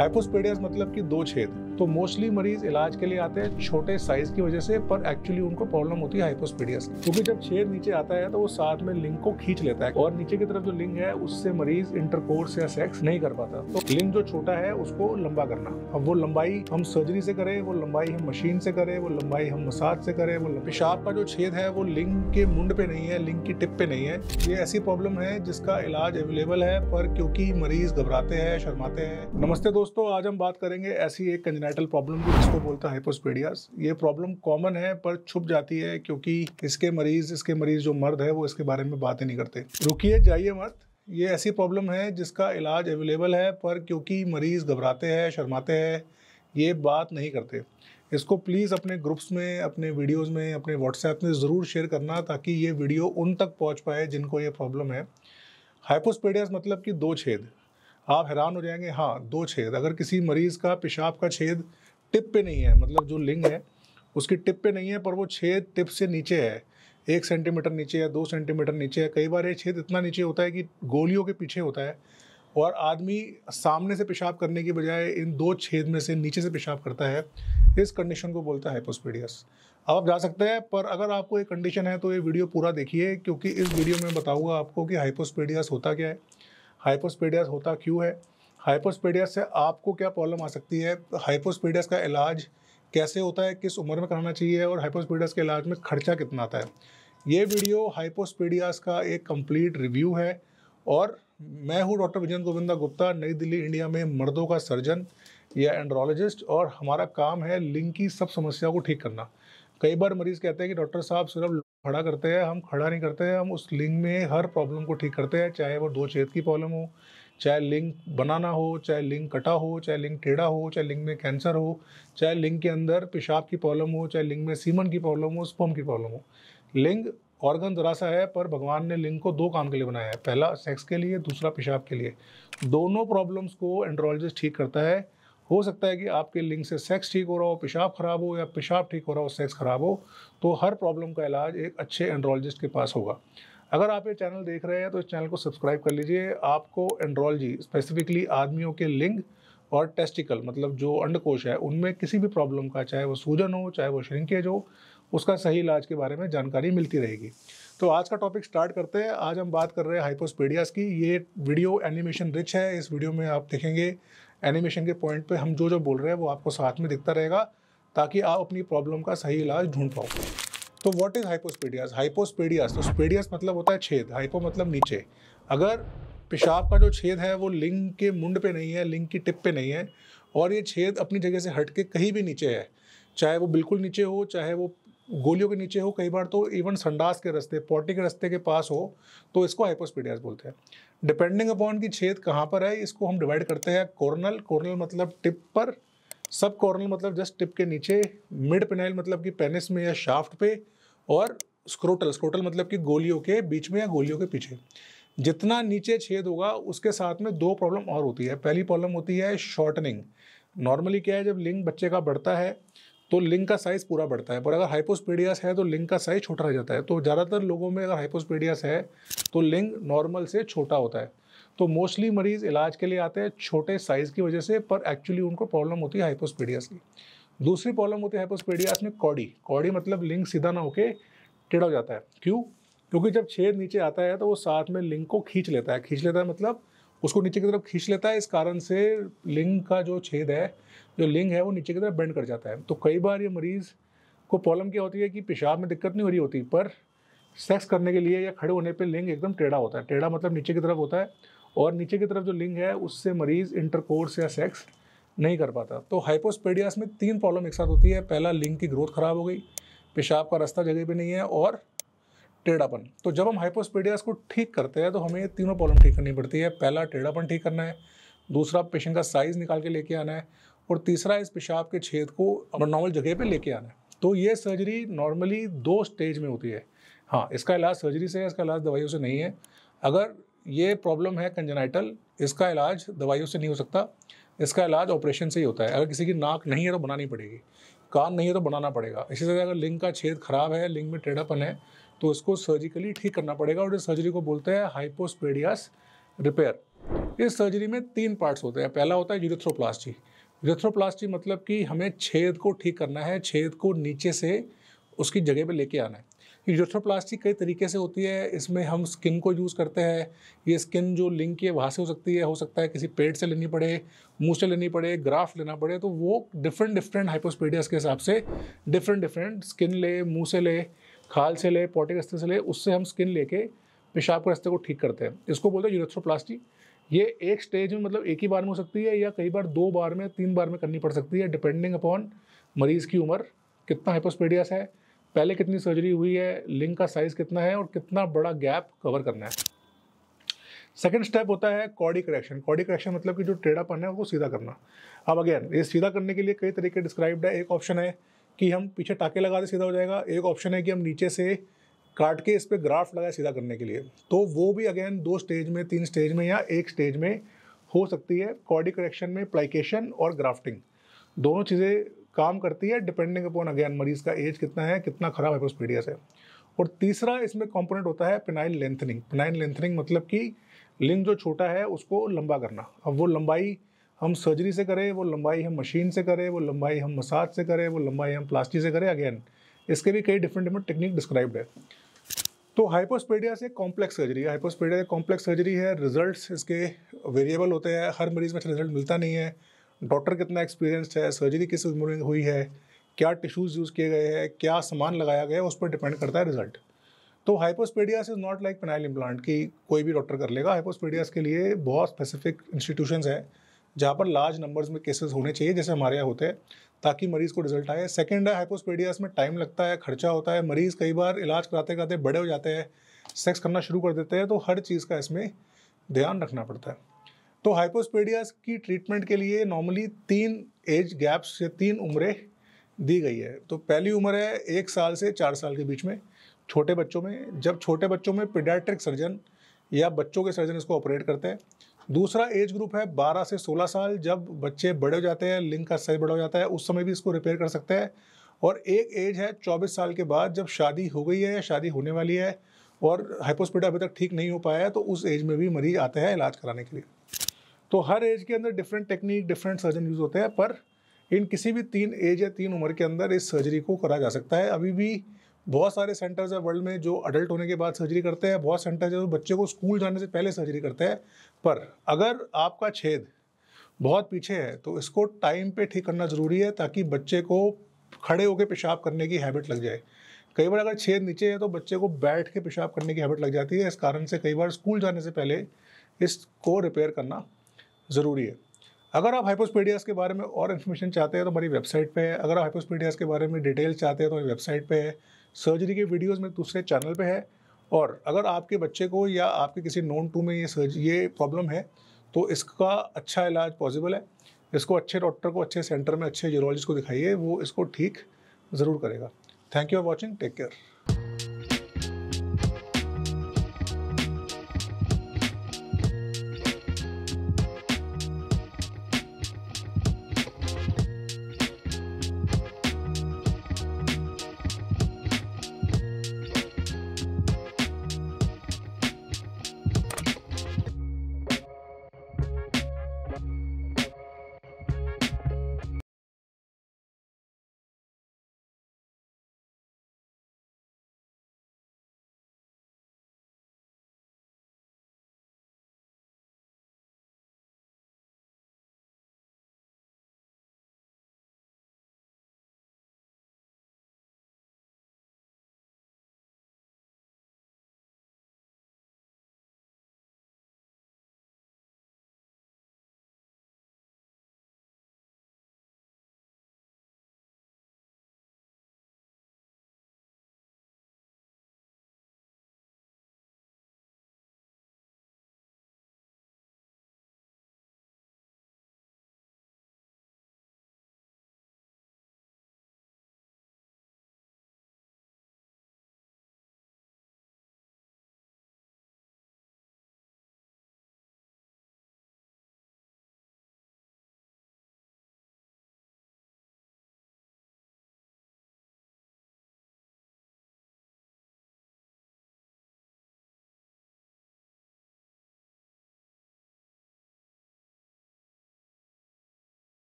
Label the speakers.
Speaker 1: हाइपोस्पेडियस मतलब कि दो छेद तो मोस्टली मरीज इलाज के लिए आते हैं छोटे साइज की वजह से पर एक्चुअली उनको प्रॉब्लम होती है हाइपोस्पेडियस क्योंकि जब छेद नीचे आता है तो वो साथ में लिंग को खींच लेता है और नीचे की तरफ जो लिंग है उससे मरीज इंटरकोर्स या सेक्स नहीं कर पाता तो लिंग जो छोटा है उसको लंबा करना अब वो लंबाई हम सर्जरी से करें वो लंबाई हम मशीन से करें वो लंबाई हम मसाज से करें वो पेशाब का जो छेद है वो लिंग के मुंड पे नहीं है लिंग की टिप पे नहीं है ये ऐसी प्रॉब्लम है जिसका इलाज अवेलेबल है पर क्योंकि मरीज घबराते हैं शर्माते हैं नमस्ते दोस्तों दोस्तों आज हम बात करेंगे ऐसी एक कंजनाइटल प्रॉब्लम की जिसको बोलते हैं हाइपोस्पेडियास ये प्रॉब्लम कॉमन है पर छुप जाती है क्योंकि इसके मरीज इसके मरीज जो मर्द है वो इसके बारे में बात ही नहीं करते रुकिए जाइए मत ये ऐसी प्रॉब्लम है जिसका इलाज अवेलेबल है पर क्योंकि मरीज़ घबराते हैं शर्माते हैं ये बात नहीं करते इसको प्लीज़ अपने ग्रुप्स में अपने वीडियोस में अपने व्हाट्सएप में ज़रूर शेयर करना ताकि ये वीडियो उन तक पहुंच पाए जिनको ये प्रॉब्लम है हाइपोस्पेडियास मतलब कि दो छेद आप हैरान हो जाएंगे हाँ दो छेद अगर किसी मरीज़ का पेशाब का छेद टिप पे नहीं है मतलब जो लिंग है उसकी टिप पे नहीं है पर वो छेद टिप से नीचे है एक सेंटीमीटर नीचे है दो सेंटीमीटर नीचे है कई बार ये छेद इतना नीचे होता है कि गोलियों के पीछे होता है और आदमी सामने से पेशाब करने की बजाय इन दो छेद में से नीचे से पेशाब करता है इस कंडीशन को बोलता है हाइपोस्पीडियस अब आप जा सकते हैं पर अगर आपको ये कंडीशन है तो ये वीडियो पूरा देखिए क्योंकि इस वीडियो में बताऊँगा आपको कि हाइपोस्पीडियस होता क्या है हाइपोस्पेडियस होता क्यों है हाइपोस्पेडियस से आपको क्या प्रॉब्लम आ सकती है हाइपोस्पेडियस का इलाज कैसे होता है किस उम्र में कराना चाहिए और हाइपोस्पेडियस के इलाज में खर्चा कितना आता है ये वीडियो हाइपोस्पेडियास का एक कंप्लीट रिव्यू है और मैं हूँ डॉक्टर विजय गोविंदा गुप्ता नई दिल्ली इंडिया में मर्दों का सर्जन या एंड्रोलॉजिस्ट और हमारा काम है लिंग की सब समस्या को ठीक करना कई बार मरीज़ कहते हैं कि डॉक्टर साहब सिर्फ खड़ा करते हैं हम खड़ा नहीं करते हैं हम उस लिंग में हर प्रॉब्लम को ठीक करते हैं चाहे वो दो छेद की प्रॉब्लम हो चाहे लिंग बनाना हो चाहे लिंग कटा हो चाहे लिंग टेढ़ा हो चाहे लिंग में कैंसर हो चाहे लिंग के अंदर पेशाब की प्रॉब्लम हो चाहे लिंग में सीमन की प्रॉब्लम हो स्पर्म की प्रॉब्लम हो लिंग ऑर्गन जरा सा है पर भगवान ने लिंग को दो काम के लिए बनाया है पहला सेक्स के लिए दूसरा पेशाब के लिए दोनों प्रॉब्लम्स को एंड्रोलॉजिस्ट ठीक करता है हो सकता है कि आपके लिंग से सेक्स ठीक हो रहा हो पेशाब ख़राब हो या पेशाब ठीक हो रहा हो सेक्स ख़राब हो तो हर प्रॉब्लम का इलाज एक अच्छे एंड्रोलॉजिस्ट के पास होगा अगर आप ये चैनल देख रहे हैं तो इस चैनल को सब्सक्राइब कर लीजिए आपको एंड्रोलॉजी स्पेसिफिकली आदमियों के लिंग और टेस्टिकल मतलब जो अंडकोश है उनमें किसी भी प्रॉब्लम का चाहे वो सूजन हो चाहे वो श्रिंकेज हो उसका सही इलाज के बारे में जानकारी मिलती रहेगी तो आज का टॉपिक स्टार्ट करते हैं आज हम बात कर रहे हैं हाइपोस्पेडियास की ये वीडियो एनिमेशन रिच है इस वीडियो में आप देखेंगे एनिमेशन के पॉइंट पे हम जो जो बोल रहे हैं वो आपको साथ में दिखता रहेगा ताकि आप अपनी प्रॉब्लम का सही इलाज ढूंढ पाओ तो व्हाट इज़ हाइपोस्पीडियास हाइपोस्पेडियास तो स्पेडियाज मतलब होता है छेद हाइपो मतलब नीचे अगर पेशाब का जो छेद है वो लिंग के मुंड पे नहीं है लिंग की टिप पे नहीं है और ये छेद अपनी जगह से हट के कहीं भी नीचे है चाहे वो बिल्कुल नीचे हो चाहे वो गोलियों के नीचे हो कई बार तो इवन संडास के रास्ते पॉटी के रास्ते के पास हो तो इसको हाइपोस्पीडियास बोलते हैं डिपेंडिंग अपॉन की छेद कहाँ पर है इसको हम डिवाइड करते हैं कॉर्नल कॉर्नल मतलब टिप पर सब कॉर्नल मतलब जस्ट टिप के नीचे मिड पेनाइल मतलब कि पेनिस में या शाफ्ट पे और स्क्रोटल स्क्रोटल मतलब कि गोलियों के बीच में या गोलियों के पीछे जितना नीचे छेद होगा उसके साथ में दो प्रॉब्लम और होती है पहली प्रॉब्लम होती है शॉर्टनिंग नॉर्मली क्या है जब लिंग बच्चे का बढ़ता है तो लिंग का साइज पूरा बढ़ता है पर अगर हाइपोस्पीडियास है तो लिंग का साइज छोटा रह जाता है तो ज़्यादातर लोगों में अगर हाइपोस्पेडियास है तो लिंग नॉर्मल से छोटा होता है तो मोस्टली मरीज़ इलाज के लिए आते हैं छोटे साइज़ की वजह से पर एक्चुअली उनको प्रॉब्लम होती है हाइपोस्पीडियास की दूसरी प्रॉब्लम होती है हाइपोस्पीडियास में कौड़ी कौड़ी मतलब लिंग सीधा ना होके टेढ़ा हो जाता है क्यों क्योंकि जब छेद नीचे आता है तो वो साथ में लिंग को खींच लेता है खींच लेता है मतलब उसको नीचे की तरफ खींच लेता है इस कारण से लिंग का जो छेद है जो लिंग है वो नीचे की तरफ बेंड कर जाता है तो कई बार ये मरीज़ को प्रॉब्लम क्या होती है कि पेशाब में दिक्कत नहीं हो रही होती पर सेक्स करने के लिए या खड़े होने पर लिंग एकदम टेढ़ा होता है टेढ़ा मतलब नीचे की तरफ होता है और नीचे की तरफ जो लिंग है उससे मरीज़ इंटरकोर्स या सेक्स नहीं कर पाता तो हाइपोस्पेडियास में तीन प्रॉब्लम एक साथ होती है पहला लिंग की ग्रोथ ख़राब हो गई पेशाब का रास्ता जगह पे नहीं है और टेढ़ापन तो जब हम हाइपोस्पेडियास को ठीक करते हैं तो हमें तीनों प्रॉब्लम ठीक करनी पड़ती है पहला टेढ़ापन ठीक करना है दूसरा पेशेंट का साइज़ निकाल के लेके आना है और तीसरा इस पेशाब के छेद को नॉर्मल जगह पे लेके आना है तो ये सर्जरी नॉर्मली दो स्टेज में होती है हाँ इसका इलाज सर्जरी से है इसका इलाज दवाइयों से नहीं है अगर ये प्रॉब्लम है कंजनाइटल इसका इलाज दवाइयों से नहीं हो सकता इसका इलाज ऑपरेशन से ही होता है अगर किसी की नाक नहीं है तो बनानी पड़ेगी कान नहीं है तो बनाना पड़ेगा इसी तरह अगर लिंग का छेद खराब है लिंग में टेढ़ापन है तो इसको सर्जिकली ठीक करना पड़ेगा और इस सर्जरी को बोलते हैं हाइपोस्पेडियास रिपेयर इस सर्जरी में तीन पार्ट्स होते हैं पहला होता है यूरिथ्रोप्लास्टी रेथ्रोप्लास्टी मतलब कि हमें छेद को ठीक करना है छेद को नीचे से उसकी जगह पे लेके आना है रेथ्रोप्लास्टी कई तरीके से होती है इसमें हम स्किन को यूज़ करते हैं ये स्किन जो लिंक है वहाँ से हो सकती है हो सकता है किसी पेट से लेनी पड़े मुँह से लेनी पड़े ग्राफ लेना पड़े तो वो डिफरेंट डिफरेंट हाइपोस्पीडियस के हिसाब से डिफरेंट डिफरेंट स्किन ले मुँह से ले खाल से ले पोटे रस्ते से ले उससे हम स्किन लेके पेशाब के रस्ते को ठीक करते हैं इसको बोलते हैं यूरेथ्रोप्लास्टी ये एक स्टेज में मतलब एक ही बार में हो सकती है या कई बार दो बार में तीन बार में करनी पड़ सकती है डिपेंडिंग अपॉन मरीज़ की उम्र कितना हाइपोस्पेडियस है पहले कितनी सर्जरी हुई है लिंग का साइज़ कितना है और कितना बड़ा गैप कवर करना है सेकेंड स्टेप होता है कॉडी करेक्शन कॉडी करेक्शन मतलब कि जो टेढ़ापन है उसको सीधा करना अब अगेन ये सीधा करने के लिए कई तरीके डिस्क्राइब्ड है एक ऑप्शन है कि हम पीछे टाके लगा दे सीधा हो जाएगा एक ऑप्शन है कि हम नीचे से काट के इस पर ग्राफ्ट लगाया सीधा करने के लिए तो वो भी अगेन दो स्टेज में तीन स्टेज में या एक स्टेज में हो सकती है कॉडी करेक्शन में प्लाइकेशन और ग्राफ्टिंग दोनों चीज़ें काम करती है डिपेंडिंग अपॉन अगेन मरीज़ का एज कितना है कितना ख़राब है हाइपोस्पीडियस है और तीसरा इसमें कंपोनेंट होता है पिनाइल लेंथनिंग पिनाइल लेंथनिंग मतलब कि लिंग जो छोटा है उसको लंबा करना अब वो लंबाई हम सर्जरी से करें वो लंबाई हम मशीन से करें वो लंबाई हम मसाज से करें वो लंबाई हम प्लास्टिक से करें अगेन इसके भी कई डिफरेंट डिफरेंट टेक्निक डिस्क्राइब्ड है तो हाइपोस्पेडिया से कॉम्प्लेक्स सर्जरी है हाइपोस्पेडिया कॉम्प्लेक्स सर्जरी है रिजल्ट्स इसके वेरिएबल होते हैं हर मरीज़ में रिजल्ट अच्छा मिलता नहीं है डॉक्टर कितना एक्सपीरियंस है सर्जरी किस उम्र में हुई है क्या टिश्यूज़ यूज़ किए गए हैं क्या सामान लगाया गया है उस पर डिपेंड करता है रिजल्ट तो hypospadias is not like penile implant कि कोई भी डॉक्टर कर लेगा हाइपोस्पेडियास के लिए बहुत स्पेसिफिक इंस्टीट्यूशंस हैं जहाँ पर लार्ज नंबर्स में केसेस होने चाहिए जैसे हमारे यहाँ होते हैं ताकि मरीज़ को रिजल्ट आए सेकेंड है हाइपोस्पेडियास में टाइम लगता है खर्चा होता है मरीज़ कई बार इलाज कराते कराते बड़े हो जाते हैं सेक्स करना शुरू कर देते हैं तो हर चीज़ का इसमें ध्यान रखना पड़ता है तो हाइपोस्पेडियास की ट्रीटमेंट के लिए नॉर्मली तीन एज गैप्स या तीन उम्रें दी गई है तो पहली उम्र है एक साल से चार साल के बीच में छोटे बच्चों में जब छोटे बच्चों में पिडाट्रिक सर्जन या बच्चों के सर्जन इसको ऑपरेट करते हैं दूसरा एज ग्रुप है 12 से 16 साल जब बच्चे बड़े हो जाते हैं लिंग का साइज बड़ा हो जाता है उस समय भी इसको रिपेयर कर सकते हैं और एक एज है 24 साल के बाद जब शादी हो गई है या शादी होने वाली है और हाइपोस्पिटा अभी तक ठीक नहीं हो पाया है तो उस एज में भी मरीज आते हैं इलाज कराने के लिए तो हर एज के अंदर different technique different surgeon use होते हैं पर इन किसी भी तीन एज या तीन उम्र के अंदर इस सर्जरी को करा जा सकता है अभी भी बहुत सारे सेंटर्स है वर्ल्ड में जो अडल्ट होने के बाद सर्जरी करते हैं बहुत सेंटर्स है जो बच्चे को स्कूल जाने से पहले सर्जरी करते हैं पर अगर आपका छेद बहुत पीछे है तो इसको टाइम पे ठीक करना ज़रूरी है ताकि बच्चे को खड़े होकर पेशाब करने की हैबिट लग जाए कई बार अगर छेद नीचे है तो बच्चे को बैठ के पेशाब करने की हैबिट लग जाती है इस कारण से कई बार स्कूल जाने से पहले इसको रिपेयर करना ज़रूरी है अगर आप हाइपोस्पीडियास के बारे में और इन्फॉर्मेशन चाहते हैं तो हमारी वेबसाइट पे है अगर आप हाइपोस्पीडियास के बारे में डिटेल चाहते हैं तो हमारी वेबसाइट पे है सर्जरी के वीडियोस में दूसरे चैनल पे है और अगर आपके बच्चे को या आपके किसी नोन टू में ये सर्ज ये प्रॉब्लम है तो इसका अच्छा इलाज पॉसिबल है इसको अच्छे डॉक्टर को अच्छे सेंटर में अच्छे यूरोलॉजिस्ट को दिखाइए वो इसको ठीक ज़रूर करेगा thank you for watching take care